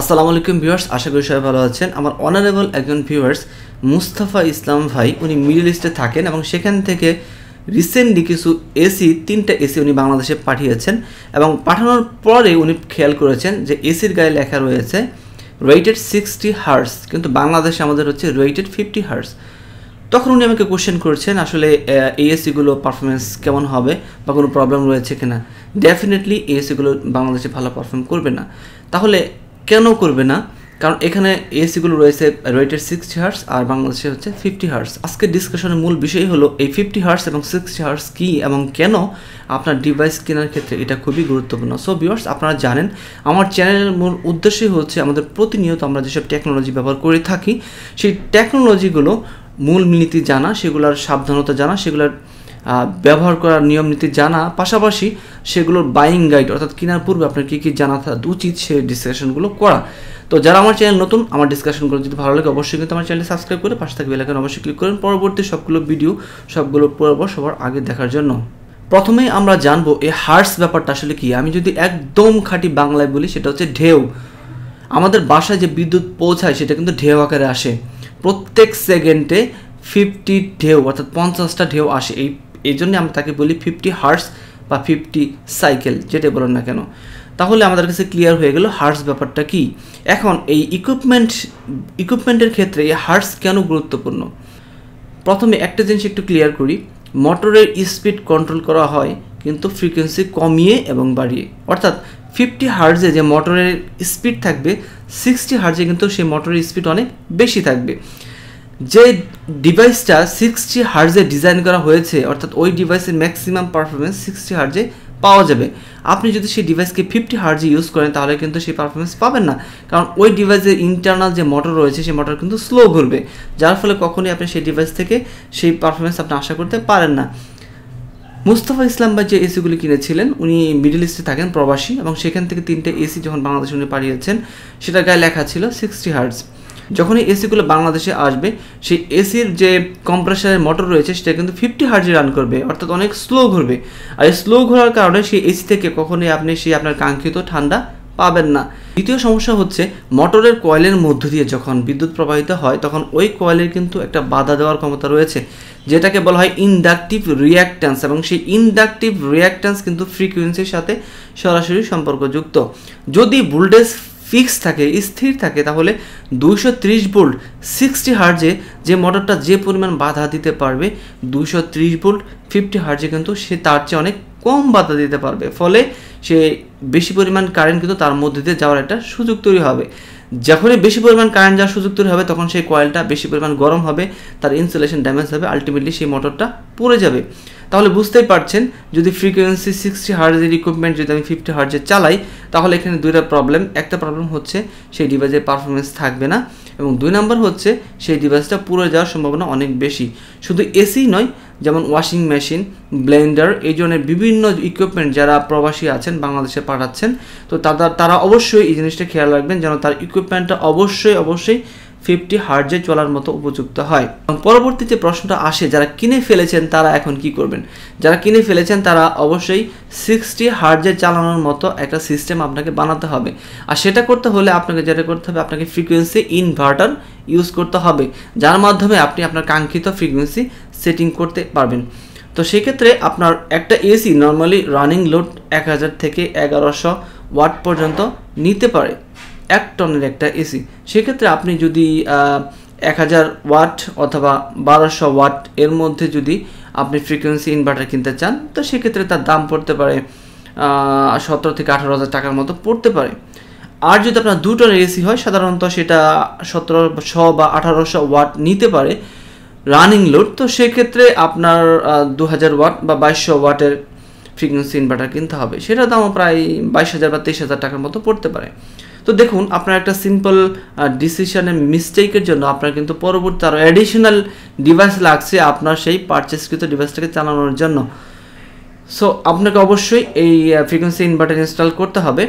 আসসালামু আলাইকুম ভিউয়ার্স আশা করি সবাই ভালো আছেন আমার অনারেবল একজন ভিউয়ার্স মুস্তাফা ইসলাম ভাই উনি মিডল ইস্টে থাকেন এবং সেখান থেকে রিসেন্টলি কিছু এসি তিনটা এসি উনি বাংলাদেশে পাঠিয়েছেন এবং পাঠানোর পরে উনি খেয়াল করেছেন যে এসির গায়ে লেখা রয়েছে রেটেড সিক্সটি হার্স কিন্তু বাংলাদেশে আমাদের হচ্ছে রেটেড ফিফটি হার্স তখন উনি আমাকে কোশ্চেন করছেন আসলে এই এসিগুলো পারফরমেন্স কেমন হবে বা কোনো প্রবলেম রয়েছে কিনা ডেফিনেটলি এএসিগুলো বাংলাদেশে ভালো পারফর্ম করবে না তাহলে কেন করবে না কারণ এখানে এসিগুলো রয়েছে রেটেড সিক্সটি হার্স আর বাংলাদেশে হচ্ছে ফিফটি হার্স আজকে ডিসকাশনের মূল বিষয় হলো এই ফিফটি হার্স এবং সিক্সটি হার্স কী এবং কেন আপনার ডিভাইস কেনার ক্ষেত্রে এটা খুবই গুরুত্বপূর্ণ সো ভিউয়ার্স আপনারা জানেন আমার চ্যানেলের মূল উদ্দেশ্যই হচ্ছে আমাদের প্রতিনিয়ত আমরা যেসব টেকনোলজি ব্যবহার করে থাকি সেই টেকনোলজিগুলো মূল নীতি জানা সেগুলোর সাবধানতা জানা সেগুলোর ব্যবহার করার নিয়ম নীতি জানা পাশাপাশি সেগুলোর বাইং গাইড অর্থাৎ কেনার পূর্বে আপনার কী কী জানা উচিত সে ডিসকাশনগুলো করা তো যারা আমার চ্যানেল নতুন আমার ডিসকাশনগুলো যদি ভালো লাগে অবশ্যই কিন্তু আমার চ্যানেল সাবস্ক্রাইব করে পাশে থাকবে এলাকায় অবশ্যই ক্লিক করেন পরবর্তী সবগুলো ভিডিও সবগুলো পর্ব সবার আগে দেখার জন্য প্রথমে আমরা জানবো এই হার্স ব্যাপারটা আসলে কি আমি যদি একদম খাঁটি বাংলায় বলি সেটা হচ্ছে ঢেউ আমাদের বাসায় যে বিদ্যুৎ পৌঁছায় সেটা কিন্তু ঢেউ আকারে আসে প্রত্যেক সেকেন্ডে ফিফটি ঢেউ অর্থাৎ পঞ্চাশটা ঢেউ আসে এই এই জন্য আমরা তাকে বলি ফিফটি হার্স বা ফিফটি সাইকেল যেটা বলেন না কেন তাহলে আমাদের কাছে ক্লিয়ার হয়ে গেল হার্স ব্যাপারটা কি এখন এই ইকুইপমেন্ট ইকুইপমেন্টের ক্ষেত্রে এই হার্স কেন গুরুত্বপূর্ণ প্রথমে একটা জিনিস একটু ক্লিয়ার করি মোটরের স্পিড কন্ট্রোল করা হয় কিন্তু ফ্রিকোয়েন্সি কমিয়ে এবং বাড়িয়ে অর্থাৎ ফিফটি হার্জে যে মোটরের স্পিড থাকবে সিক্সটি হার্জে কিন্তু সেই মোটরের স্পিড অনেক বেশি থাকবে যে ডিভাইসটা সিক্সটি হার্জে ডিজাইন করা হয়েছে অর্থাৎ ওই ডিভাইসের ম্যাক্সিমাম পারফরমেন্স সিক্সটি হার্জে পাওয়া যাবে আপনি যদি সেই ডিভাইসকে ফিফটি হার্জে ইউজ করেন তাহলে কিন্তু সেই পারফরমেন্স পাবেন না কারণ ওই ডিভাইসের ইন্টারনাল যে মোটর রয়েছে সেই মোটর কিন্তু স্লো ঘুরবে যার ফলে কখনোই আপনি সেই ডিভাইস থেকে সেই পারফরমেন্স আপনি আশা করতে পারেন না মুস্তফা ইসলাম বা যে এসিগুলি কিনেছিলেন উনি মিডল ইস্টে থাকেন প্রবাসী এবং সেখান থেকে তিনটে এসি যখন বাংলাদেশে উনি পাঠিয়েছেন সেটার গায়ে লেখা ছিল সিক্সটি হার্জ যখনই এসিগুলো বাংলাদেশে আসবে সেই এসির যে কম্প্রেসারের মোটর রয়েছে সেটা কিন্তু ফিফটি হার্জে রান করবে অর্থাৎ অনেক স্লো ঘুরবে আর এই স্লো ঘোরার কারণে সেই এসি থেকে কখনই আপনি সেই আপনার কাঙ্ক্ষিত ঠান্ডা পাবেন না দ্বিতীয় সমস্যা হচ্ছে মোটরের কয়েলের মধ্য দিয়ে যখন বিদ্যুৎ প্রবাহিত হয় তখন ওই কয়েলের কিন্তু একটা বাধা দেওয়ার ক্ষমতা রয়েছে যেটাকে বলা হয় ইনডাকটিভ রিয়াক্ট্যান্স এবং সেই ইনডাকটিভ রিয়াক্ট্যান্স কিন্তু ফ্রিকুয়েন্সির সাথে সরাসরি সম্পর্কযুক্ত যদি ভোল্টেজ ফিক্স থাকে স্থির থাকে তাহলে দুইশো ত্রিশ ভোল্ট সিক্সটি হার্জে যে মোটরটা যে পরিমাণ বাধা দিতে পারবে দুইশো ত্রিশ ভোল্ট ফিফটি হার্জে কিন্তু সে তার চেয়ে অনেক কম বাধা দিতে পারবে ফলে সে বেশি পরিমাণ কারেন্ট কিন্তু তার মধ্যে দিয়ে যাওয়ার একটা সুযোগ তৈরি হবে যখনই বেশি পরিমাণ কারেন্ট যাওয়ার সুযোগ তৈরি হবে তখন সেই কয়েলটা বেশি পরিমাণ গরম হবে তার ইনসুলেশন ড্যামেজ হবে আলটিমেটলি সেই মোটরটা পড়ে যাবে তাহলে বুঝতেই পারছেন যদি ফ্রিকোয়েন্সি সিক্সটি হার্জের ইকুইপমেন্ট যদি আমি ফিফটি হার্জে চালাই তাহলে এখানে দুইটা প্রবলেম একটা প্রবলেম হচ্ছে সেই ডিভাইসের পারফরমেন্স থাকবে না এবং দুই নম্বর হচ্ছে সেই ডিভাইসটা পুরো যাওয়ার সম্ভাবনা অনেক বেশি শুধু এসি নয় যেমন ওয়াশিং মেশিন ব্লেন্ডার এই ধরনের বিভিন্ন ইকুইপমেন্ট যারা প্রবাসী আছেন বাংলাদেশে পাঠাচ্ছেন তো তারা তারা অবশ্যই এই জিনিসটা খেয়াল রাখবেন যেন তার ইকুইপমেন্টটা অবশ্যই অবশ্যই ফিফটি হার্জে চলার মতো উপযুক্ত হয় এবং পরবর্তী যে প্রশ্নটা আসে যারা কিনে ফেলেছেন তারা এখন কি করবেন যারা কিনে ফেলেছেন তারা অবশ্যই সিক্সটি হার্জে চালানোর মতো একটা সিস্টেম আপনাকে বানাতে হবে আর সেটা করতে হলে আপনাকে যেটা করতে হবে আপনাকে ফ্রিকোয়েন্সি ইনভার্টার ইউজ করতে হবে যার মাধ্যমে আপনি আপনার কাঙ্ক্ষিত ফ্রিকোয়েন্সি সেটিং করতে পারবেন তো সেক্ষেত্রে আপনার একটা এসি নর্মালি রানিং লোড এক হাজার থেকে এগারোশো ওয়াট পর্যন্ত নিতে পারে এক টনের একটা এসি সেক্ষেত্রে আপনি যদি এক হাজার ওয়াট অথবা বারোশো ওয়াট এর মধ্যে যদি আপনি ফ্রিকোয়েন্সি ইনভার্টার কিনতে চান তো সেক্ষেত্রে তার দাম পড়তে পারে সতেরো থেকে আঠারো হাজার টাকার মতো পড়তে পারে আর যদি আপনার দু টনের এসি হয় সাধারণত সেটা সতেরোশো বা আঠারোশো ওয়াট নিতে পারে রানিং লোড তো সেক্ষেত্রে আপনার দু হাজার ওয়াট বা বাইশশো ওয়াটের ফ্রিকোয়েন্সি ইনভার্টার কিনতে হবে সেটার দামও প্রায় বাইশ হাজার বা তেইশ হাজার টাকার মতো পড়তে পারে তো দেখুন আপনার একটা সিম্পল ডিসিশনের মিস্টেকের জন্য আপনার কিন্তু পরবর্তী আরও অ্যাডিশনাল ডিভাইস লাগছে আপনার সেই পারচেসকৃত ডিভাইসটাকে চালানোর জন্য সো আপনাকে অবশ্যই এই ফ্রিকোয়েন্সি ইনভার্টার ইনস্টল করতে হবে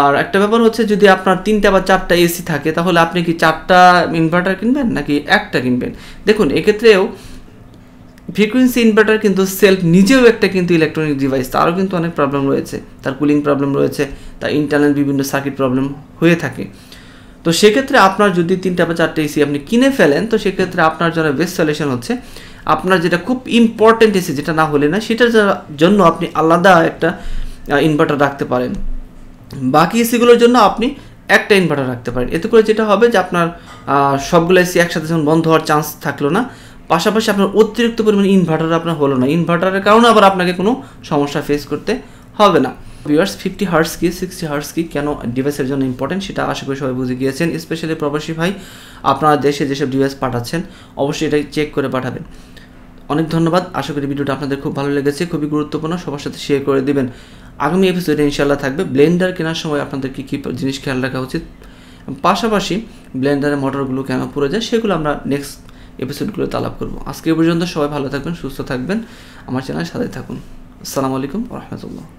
আর একটা ব্যাপার হচ্ছে যদি আপনার তিনটা বা চারটা এসি থাকে তাহলে আপনি কি চারটা ইনভার্টার কিনবেন নাকি একটা কিনবেন দেখুন এক্ষেত্রেও ফ্রিকুয়েন্সি ইনভার্টার কিন্তু সেলফ নিজেও একটা কিন্তু ইলেকট্রনিক ডিভাইস তারও কিন্তু অনেক প্রবলেম রয়েছে তার কুলিং প্রবলেম রয়েছে তার ইন্টারনাল বিভিন্ন সার্কিট প্রবলেম হয়ে থাকে তো সেক্ষেত্রে আপনার যদি তিনটা বা চারটে এসি আপনি কিনে ফেলেন তো সেক্ষেত্রে আপনার জন্য বেস্ট সলিউশন হচ্ছে আপনার যেটা খুব ইম্পর্টেন্ট এসি যেটা না হলে না সেটার জন্য আপনি আলাদা একটা ইনভার্টার রাখতে পারেন বাকি এসিগুলোর জন্য আপনি একটা ইনভার্টার রাখতে পারেন এতে করে যেটা হবে যে আপনার সবগুলো এসি একসাথে যখন বন্ধ হওয়ার চান্স থাকলো না পাশাপাশি আপনার অতিরিক্ত পরিমাণ ইনভার্টার আপনার হলো না ইনভার্টারের কারণে আবার আপনাকে কোনো সমস্যা ফেস করতে হবে না ভিউয়ার্স ফিফটি হার্স কি সিক্সটি হার্স কি কেন ডিভাইসের জন্য ইম্পর্টেন্ট সেটা আশা করি সবাই বুঝে গিয়েছেন স্পেশালি প্রবাসী ভাই আপনারা দেশে যেসব ডিভাইস পাঠাচ্ছেন অবশ্যই এটা চেক করে পাঠাবেন অনেক ধন্যবাদ আশা করি ভিডিওটা আপনাদের খুব ভালো লেগেছে খুবই গুরুত্বপূর্ণ সবার সাথে শেয়ার করে দেবেন আগামী এপিসোডে ইনশাল্লাহ থাকবে ব্লেন্ডার কেনার সময় আপনাদের কী কী জিনিস খেয়াল রাখা উচিত পাশাপাশি ব্লেন্ডারের মোটরগুলো কেন পুরো যায় সেগুলো আমরা নেক্সট এপিসোডগুলো তালাপ করবো আজকে পর্যন্ত সবাই ভালো থাকবেন সুস্থ থাকবেন আমার চ্যানেল সাথে থাকুন আসসালামু আলাইকুম রহমতুল্লাহ